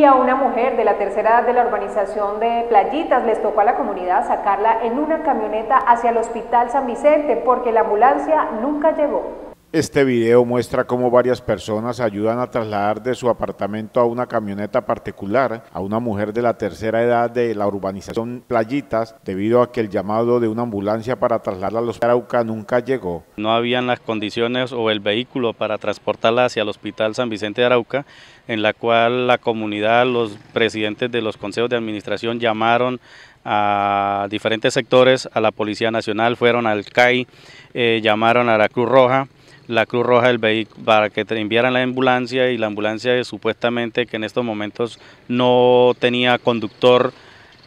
y a una mujer de la tercera edad de la urbanización de Playitas les tocó a la comunidad sacarla en una camioneta hacia el Hospital San Vicente porque la ambulancia nunca llegó. Este video muestra cómo varias personas ayudan a trasladar de su apartamento a una camioneta particular a una mujer de la tercera edad de la urbanización Playitas debido a que el llamado de una ambulancia para trasladarla a los Arauca nunca llegó. No habían las condiciones o el vehículo para transportarla hacia el hospital San Vicente de Arauca en la cual la comunidad, los presidentes de los consejos de administración llamaron a diferentes sectores, a la Policía Nacional, fueron al CAI, eh, llamaron a la Cruz Roja, la Cruz Roja del vehículo para que enviaran la ambulancia y la ambulancia supuestamente que en estos momentos no tenía conductor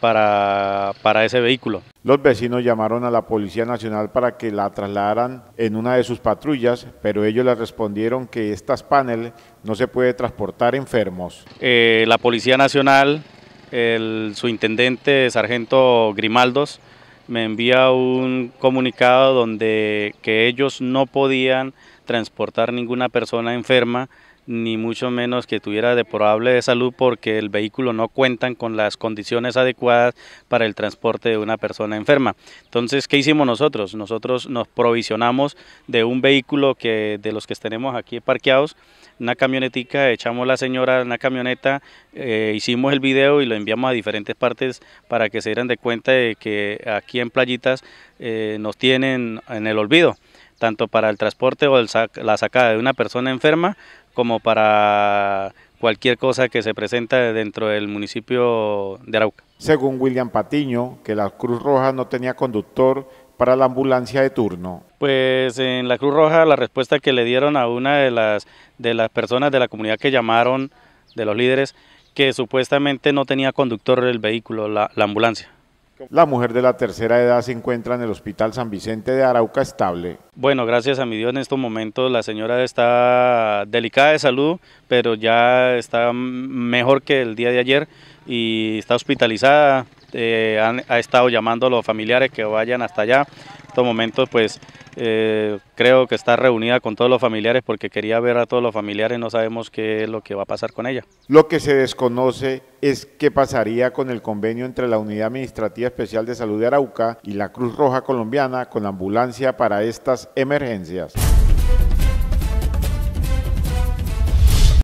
para, ese vehículo. Los vecinos llamaron a la Policía Nacional para que la trasladaran en una de sus patrullas, pero ellos le respondieron que estas panel no se puede transportar enfermos. Eh, la Policía Nacional, el, su intendente, sargento Grimaldos, me envía un comunicado donde que ellos no podían transportar ninguna persona enferma ni mucho menos que tuviera deplorable de salud porque el vehículo no cuentan con las condiciones adecuadas para el transporte de una persona enferma. Entonces, ¿qué hicimos nosotros? Nosotros nos provisionamos de un vehículo que de los que tenemos aquí parqueados, una camionetica, echamos la señora en una camioneta, eh, hicimos el video y lo enviamos a diferentes partes para que se dieran de cuenta de que aquí en Playitas eh, nos tienen en el olvido tanto para el transporte o la sacada de una persona enferma como para cualquier cosa que se presenta dentro del municipio de Arauca. Según William Patiño, que la Cruz Roja no tenía conductor para la ambulancia de turno. Pues en la Cruz Roja la respuesta que le dieron a una de las, de las personas de la comunidad que llamaron, de los líderes, que supuestamente no tenía conductor el vehículo, la, la ambulancia. La mujer de la tercera edad se encuentra en el Hospital San Vicente de Arauca estable. Bueno, gracias a mi Dios en estos momentos la señora está delicada de salud, pero ya está mejor que el día de ayer y está hospitalizada. Eh, ha estado llamando a los familiares que vayan hasta allá. En estos momentos pues eh, creo que está reunida con todos los familiares porque quería ver a todos los familiares, no sabemos qué es lo que va a pasar con ella. Lo que se desconoce es qué pasaría con el convenio entre la Unidad Administrativa Especial de Salud de Arauca y la Cruz Roja Colombiana con ambulancia para estas emergencias.